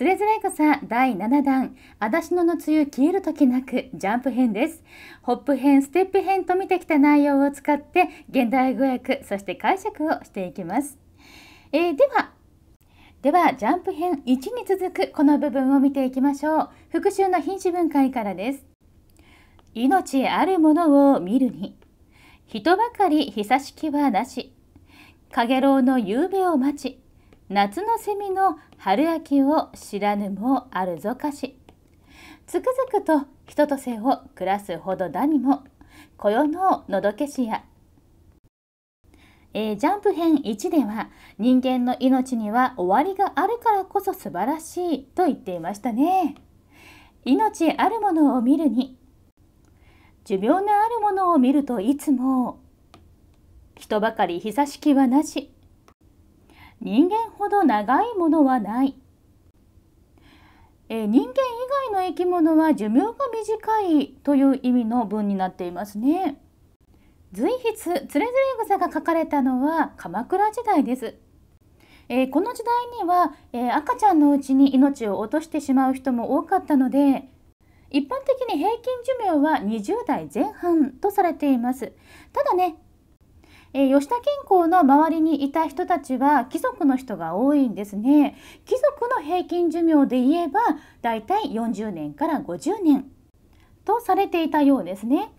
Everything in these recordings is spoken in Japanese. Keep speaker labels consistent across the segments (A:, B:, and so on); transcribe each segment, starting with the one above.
A: つれづれ草第7弾、足立野の梅雨消える時なくジャンプ編です。ホップ編、ステップ編と見てきた内容を使って現代語訳、そして解釈をしていきます。えー、では、ではジャンプ編1に続くこの部分を見ていきましょう。復習の品詞分解からです。命あるものを見るに、人ばかり久しきはなし、かげろうの夕べを待ち、夏のセミの春秋を知らぬもあるぞかしつくづくと人と世を暮らすほどだにもこよののどけしや、えー、ジャンプ編1では人間の命には終わりがあるからこそ素晴らしいと言っていましたね命あるものを見るに寿命のあるものを見るといつも人ばかり久しきはなし人間ほど長いものはない。え人間以外の生き物は寿命が短いという意味の文になっていますね。随筆「つれづれ草」が書かれたのは鎌倉時代です。えー、この時代には、えー、赤ちゃんのうちに命を落としてしまう人も多かったので一般的に平均寿命は20代前半とされていますただねえー、吉田健康の周りにいた人たちは貴族の人が多いんですね貴族の平均寿命で言えばだいたい40年から50年とされていたようですね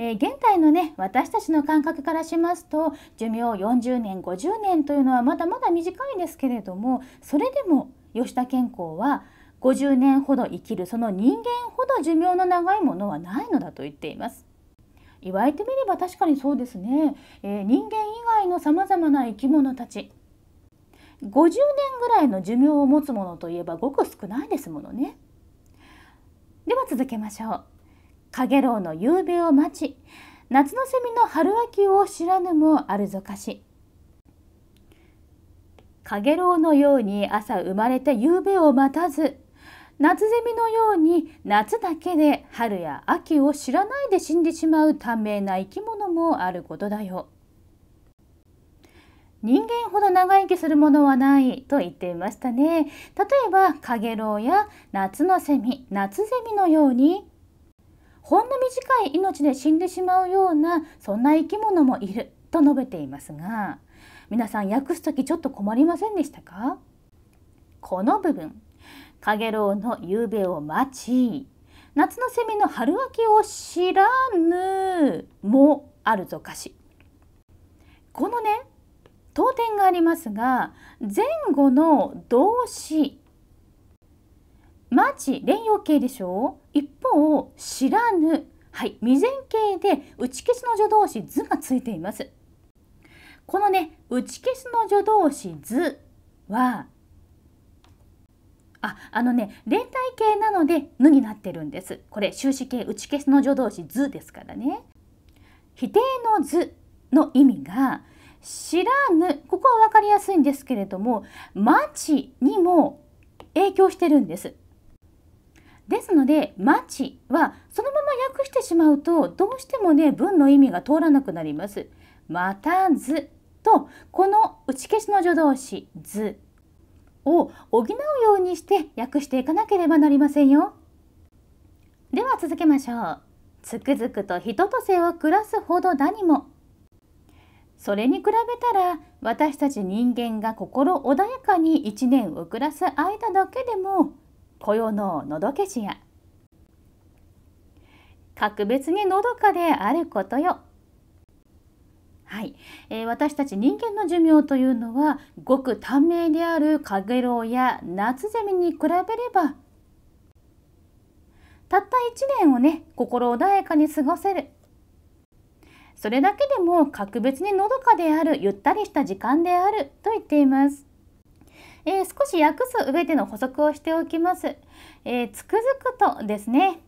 A: えー、現代のね私たちの感覚からしますと寿命40年50年というのはまだまだ短いんですけれどもそれでも吉田健康は50年ほど生きるその人間ほど寿命の長いものはないのだと言っています。言われてみれば確かにそうですね、えー、人間以外のさまざまな生き物たち50年ぐらいの寿命を持つものといえばごく少ないですものねでは続けましょうかげろうの夕べを待ち夏のセミの春秋を知らぬもあるぞかしかげろうのように朝生まれて夕べを待たず夏ゼミのように夏だけで春や秋を知らないで死んでしまう短命な生き物もあることだよ。人間ほど長生きするものはないと言っていましたね。例えばカゲロウや夏のセミ、夏ゼミのようにほんの短い命で死んでしまうようなそんな生き物もいると述べていますが皆さん訳す時ちょっと困りませんでしたかこの部分かげろうの夕べを待ち夏の蝉の春秋を知らぬもあるぞかしこのね当店がありますが前後の動詞マち」連用形でしょう一方知らぬはい未然形で打ち消しの助動詞図がついていますこのね打ち消しの助動詞図はあ、あのね、連体形なので、ぬになってるんです。これ、終止形打ち消しの助動詞図ですからね。否定の図の意味が、知らぬ、ここは分かりやすいんですけれども、町にも影響してるんです。ですので、町はそのまま訳してしまうと、どうしてもね、文の意味が通らなくなります。またずと、この打ち消しの助動詞図を補うようにして訳していかなければなりませんよ。では続けましょう。つくづくと人と性を暮らすほどだにも。それに比べたら私たち人間が心穏やかに一年を暮らす間だけでも雇用ののどけしや格別にのどかであることよはい、えー、私たち人間の寿命というのはごく短命であるカゲロウや夏ゼミに比べればたった1年をね心穏やかに過ごせるそれだけでも格別にのどかであるゆったりした時間であると言っています。えー、少し訳す上での補足をしておきます。えー、つくづくとですね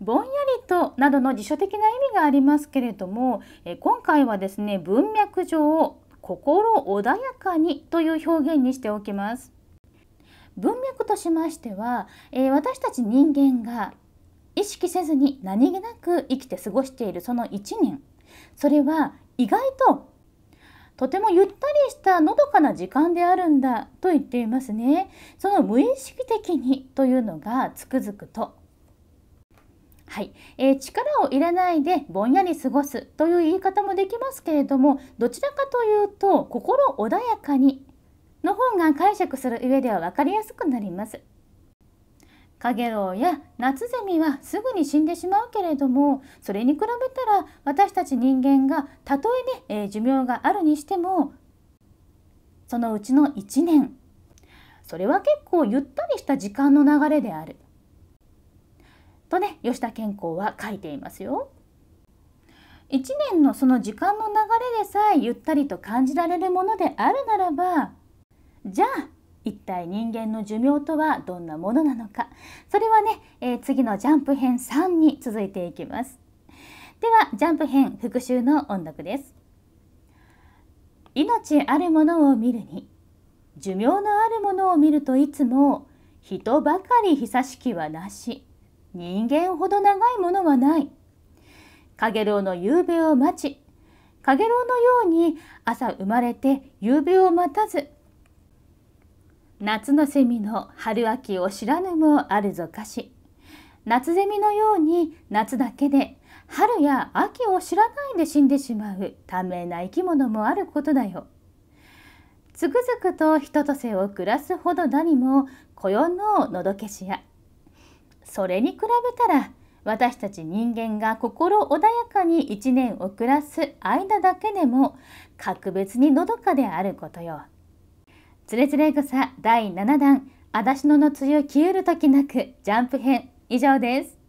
A: ぼんやりとなどの辞書的な意味がありますけれども、え今回はですね文脈上心穏やかにという表現にしておきます文脈としましては、えー、私たち人間が意識せずに何気なく生きて過ごしているその1年それは意外ととてもゆったりしたのどかな時間であるんだと言っていますねその無意識的にというのがつくづくとはい、えー、力を入れないでぼんやり過ごすという言い方もできますけれどもどちらかというと心穏やかにの方が解釈する上では分かりやすくなります。カゲロウや夏ゼミはすぐに死んでしまうけれどもそれに比べたら私たち人間がたとえね、えー、寿命があるにしてもそのうちの1年それは結構ゆったりした時間の流れであるとね吉田健康は書いていますよ。1年のその時間の流れでさえゆったりと感じられるものであるならばじゃあ一体人間の寿命とはどんなものなのかそれはね、えー、次のジャンプ編3に続いていきますではジャンプ編復習の音読です命あるものを見るに寿命のあるものを見るといつも人ばかり久しきはなし人間ほど長いものはない。かげろうの夕べを待ち、かげろうのように朝生まれて夕べを待たず、夏のセミの春秋を知らぬもあるぞかし。夏ゼミのように夏だけで春や秋を知らないで死んでしまう短命な生き物もあることだよ。つくづくと人とせを暮らすほどだにもこよののどけしやそれに比べたら私たち人間が心穏やかに一年を暮らす間だけでも格別にのどかであることよ。つれつれ草第7弾「あだしののよ消える時なく」ジャンプ編以上です。